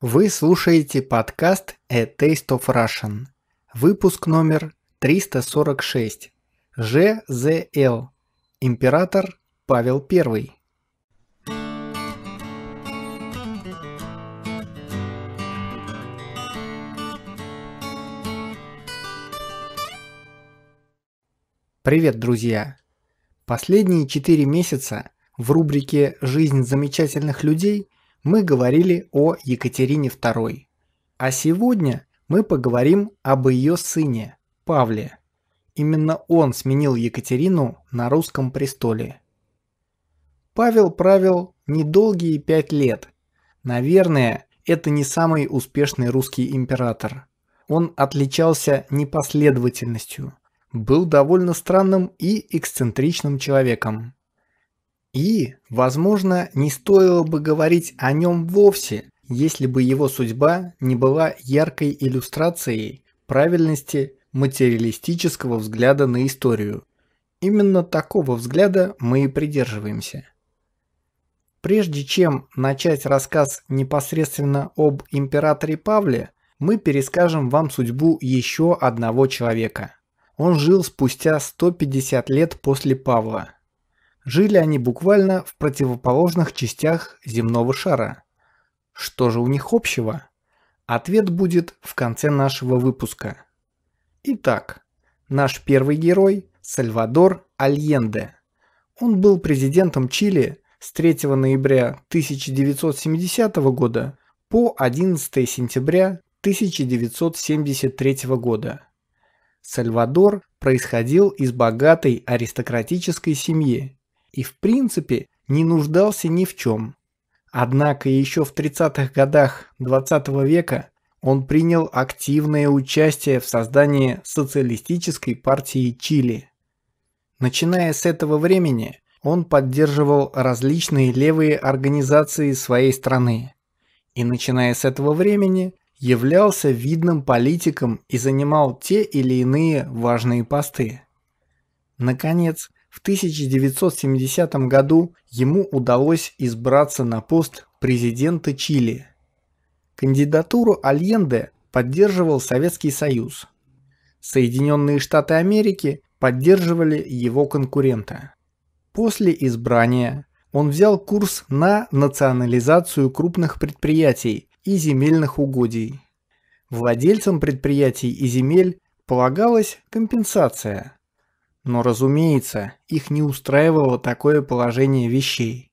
Вы слушаете подкаст «A Taste of Russian», выпуск номер 346, ЖЗЛ, император Павел I. Привет, друзья! Последние четыре месяца в рубрике «Жизнь замечательных людей» мы говорили о Екатерине II. А сегодня мы поговорим об ее сыне, Павле. Именно он сменил Екатерину на русском престоле. Павел правил недолгие пять лет. Наверное, это не самый успешный русский император. Он отличался непоследовательностью, был довольно странным и эксцентричным человеком. И, возможно, не стоило бы говорить о нем вовсе, если бы его судьба не была яркой иллюстрацией правильности материалистического взгляда на историю. Именно такого взгляда мы и придерживаемся. Прежде чем начать рассказ непосредственно об императоре Павле, мы перескажем вам судьбу еще одного человека. Он жил спустя 150 лет после Павла – Жили они буквально в противоположных частях земного шара. Что же у них общего? Ответ будет в конце нашего выпуска. Итак, наш первый герой – Сальвадор Альенде. Он был президентом Чили с 3 ноября 1970 года по 11 сентября 1973 года. Сальвадор происходил из богатой аристократической семьи и в принципе не нуждался ни в чем. Однако еще в 30-х годах 20 -го века он принял активное участие в создании социалистической партии Чили. Начиная с этого времени, он поддерживал различные левые организации своей страны. И начиная с этого времени являлся видным политиком и занимал те или иные важные посты. Наконец, в 1970 году ему удалось избраться на пост президента Чили. Кандидатуру Альенде поддерживал Советский Союз. Соединенные Штаты Америки поддерживали его конкурента. После избрания он взял курс на национализацию крупных предприятий и земельных угодий. Владельцам предприятий и земель полагалась компенсация, но, разумеется, их не устраивало такое положение вещей.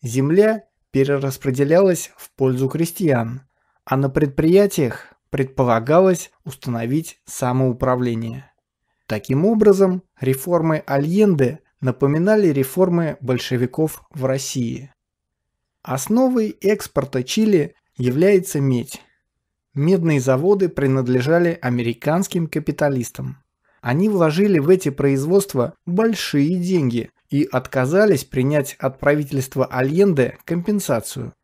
Земля перераспределялась в пользу крестьян, а на предприятиях предполагалось установить самоуправление. Таким образом, реформы Альенде напоминали реформы большевиков в России. Основой экспорта Чили является медь. Медные заводы принадлежали американским капиталистам. Они вложили в эти производства большие деньги и отказались принять от правительства Альенде компенсацию.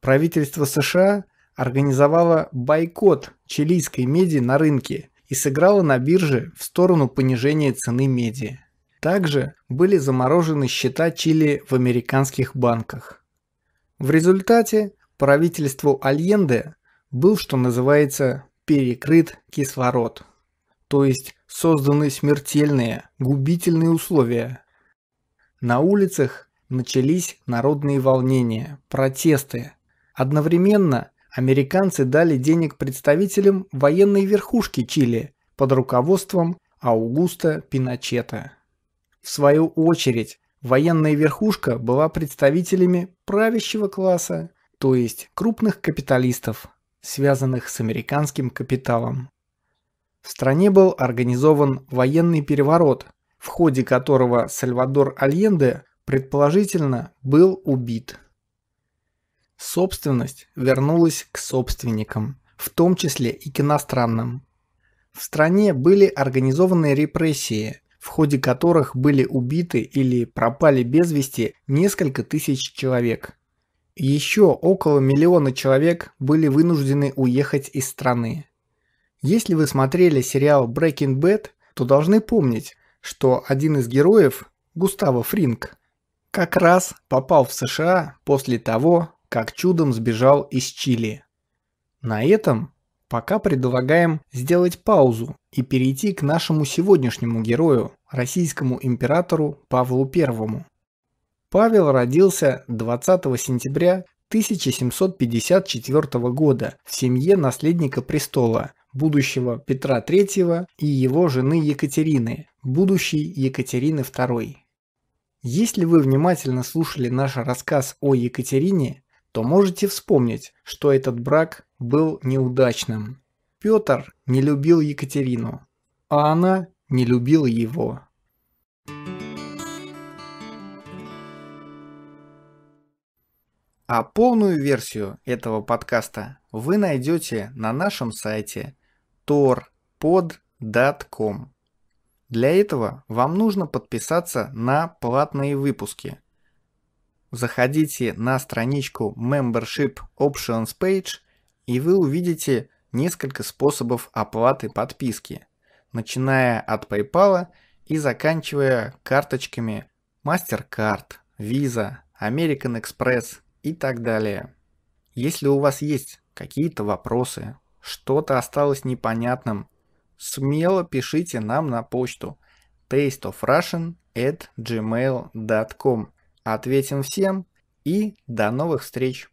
Правительство США организовало бойкот чилийской меди на рынке и сыграло на бирже в сторону понижения цены меди. Также были заморожены счета Чили в американских банках. В результате правительству Альенде был, что называется, перекрыт кислород то есть созданы смертельные, губительные условия. На улицах начались народные волнения, протесты. Одновременно американцы дали денег представителям военной верхушки Чили под руководством Аугуста Пиночета. В свою очередь, военная верхушка была представителями правящего класса, то есть крупных капиталистов, связанных с американским капиталом. В стране был организован военный переворот, в ходе которого Сальвадор Альенде, предположительно, был убит. Собственность вернулась к собственникам, в том числе и к иностранным. В стране были организованы репрессии, в ходе которых были убиты или пропали без вести несколько тысяч человек. Еще около миллиона человек были вынуждены уехать из страны. Если вы смотрели сериал Breaking Bad, то должны помнить, что один из героев, Густаво Фринг, как раз попал в США после того, как чудом сбежал из Чили. На этом пока предлагаем сделать паузу и перейти к нашему сегодняшнему герою, российскому императору Павлу I. Павел родился 20 сентября 1754 года в семье наследника престола будущего Петра III и его жены Екатерины, будущей Екатерины II. Если вы внимательно слушали наш рассказ о Екатерине, то можете вспомнить, что этот брак был неудачным. Петр не любил Екатерину, а она не любила его. А полную версию этого подкаста вы найдете на нашем сайте store.pod.com. Для этого вам нужно подписаться на платные выпуски. Заходите на страничку Membership Options Page и вы увидите несколько способов оплаты подписки, начиная от PayPal и заканчивая карточками MasterCard, Visa, American Express и так далее. Если у вас есть какие-то вопросы, что-то осталось непонятным, смело пишите нам на почту tasteofrussian Ответим всем и до новых встреч!